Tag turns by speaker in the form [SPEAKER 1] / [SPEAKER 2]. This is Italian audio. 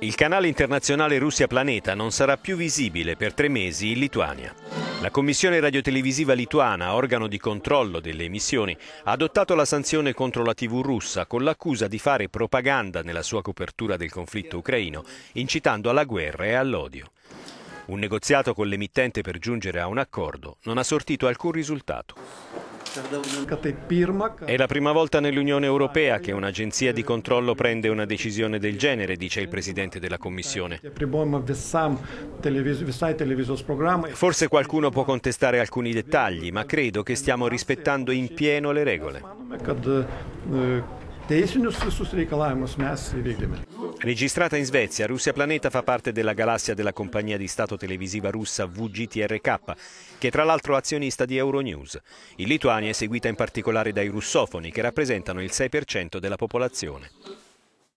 [SPEAKER 1] Il canale internazionale Russia Planeta non sarà più visibile per tre mesi in Lituania. La Commissione radiotelevisiva lituana, organo di controllo delle emissioni, ha adottato la sanzione contro la TV russa con l'accusa di fare propaganda nella sua copertura del conflitto ucraino, incitando alla guerra e all'odio. Un negoziato con l'emittente per giungere a un accordo non ha sortito alcun risultato. È la prima volta nell'Unione Europea che un'agenzia di controllo prende una decisione del genere, dice il presidente della Commissione. Forse qualcuno può contestare alcuni dettagli, ma credo che stiamo rispettando in pieno le regole
[SPEAKER 2] teisinius visus reikalavimus mes įvykdėme.
[SPEAKER 1] Registrata in Svezia, Russia Planeta fa parte della galassia della compagnia di Stato televisiva russa VGTRK, che è tra l'altro azionista di Euronews. In Lituania è seguita in particolare dai russofoni, che rappresentano il 6% della popolazione.